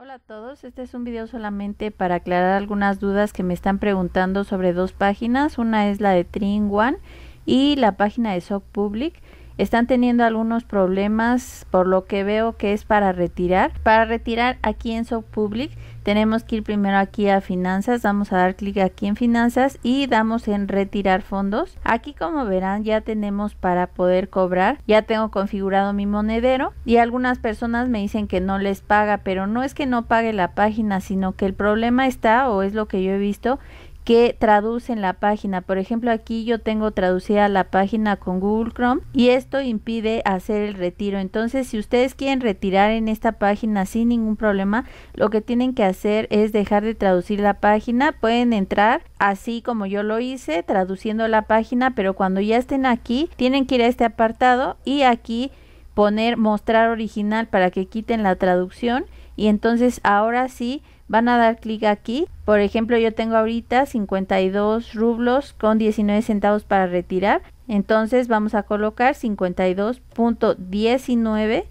Hola a todos, este es un video solamente para aclarar algunas dudas que me están preguntando sobre dos páginas. Una es la de Tringuan y la página de Soc Public están teniendo algunos problemas por lo que veo que es para retirar. Para retirar aquí en So Public tenemos que ir primero aquí a finanzas, vamos a dar clic aquí en finanzas y damos en retirar fondos. Aquí como verán ya tenemos para poder cobrar, ya tengo configurado mi monedero y algunas personas me dicen que no les paga, pero no es que no pague la página, sino que el problema está o es lo que yo he visto que traducen la página. Por ejemplo, aquí yo tengo traducida la página con Google Chrome y esto impide hacer el retiro. Entonces, si ustedes quieren retirar en esta página sin ningún problema, lo que tienen que hacer es dejar de traducir la página. Pueden entrar así como yo lo hice, traduciendo la página, pero cuando ya estén aquí, tienen que ir a este apartado y aquí poner mostrar original para que quiten la traducción y entonces ahora sí van a dar clic aquí. Por ejemplo, yo tengo ahorita 52 rublos con 19 centavos para retirar. Entonces vamos a colocar 52.19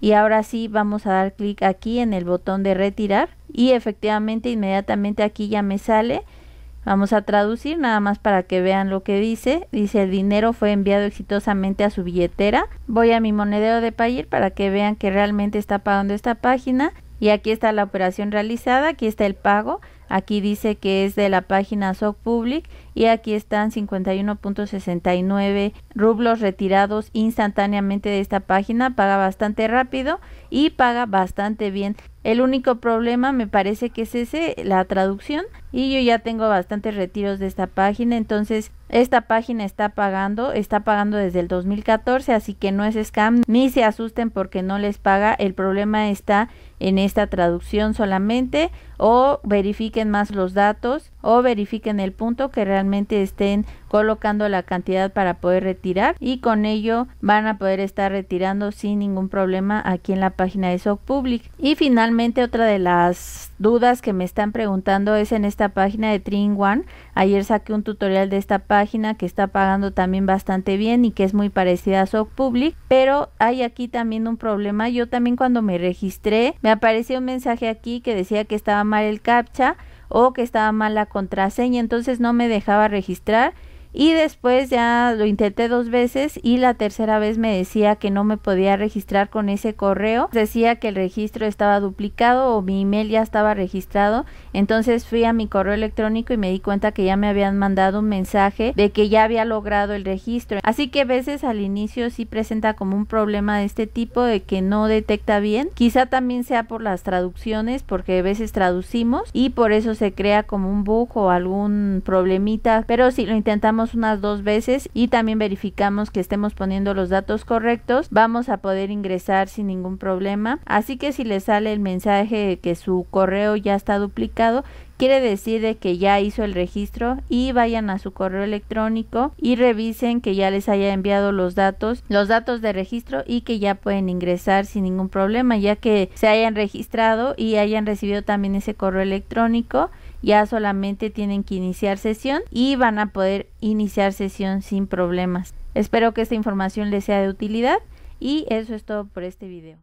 y ahora sí vamos a dar clic aquí en el botón de retirar y efectivamente inmediatamente aquí ya me sale Vamos a traducir nada más para que vean lo que dice. Dice el dinero fue enviado exitosamente a su billetera. Voy a mi monedero de Payir para que vean que realmente está pagando esta página. Y aquí está la operación realizada, aquí está el pago. Aquí dice que es de la página SOC Public y aquí están 51.69 rublos retirados instantáneamente de esta página. Paga bastante rápido y paga bastante bien. El único problema me parece que es ese, la traducción. Y yo ya tengo bastantes retiros de esta página, entonces esta página está pagando, está pagando desde el 2014, así que no es scam, ni se asusten porque no les paga. El problema está en esta traducción solamente o verifiquen más los datos o verifiquen el punto que realmente estén colocando la cantidad para poder retirar y con ello van a poder estar retirando sin ningún problema aquí en la página de SOC Public. Y finalmente otra de las dudas que me están preguntando es en esta página de Trin One. Ayer saqué un tutorial de esta página que está pagando también bastante bien y que es muy parecida a SOC Public, pero hay aquí también un problema. Yo también cuando me registré me apareció un mensaje aquí que decía que estaba mal el captcha o que estaba mal la contraseña, entonces no me dejaba registrar y después ya lo intenté dos veces y la tercera vez me decía que no me podía registrar con ese correo. Decía que el registro estaba duplicado o mi email ya estaba registrado. Entonces fui a mi correo electrónico y me di cuenta que ya me habían mandado un mensaje de que ya había logrado el registro. Así que a veces al inicio sí presenta como un problema de este tipo de que no detecta bien. Quizá también sea por las traducciones porque a veces traducimos y por eso se crea como un bug o algún problemita. Pero si lo intentamos unas dos veces y también verificamos que estemos poniendo los datos correctos, vamos a poder ingresar sin ningún problema. Así que si le sale el mensaje de que su correo ya está duplicado, quiere decir de que ya hizo el registro y vayan a su correo electrónico y revisen que ya les haya enviado los datos, los datos de registro y que ya pueden ingresar sin ningún problema, ya que se hayan registrado y hayan recibido también ese correo electrónico ya solamente tienen que iniciar sesión y van a poder iniciar sesión sin problemas. Espero que esta información les sea de utilidad y eso es todo por este video.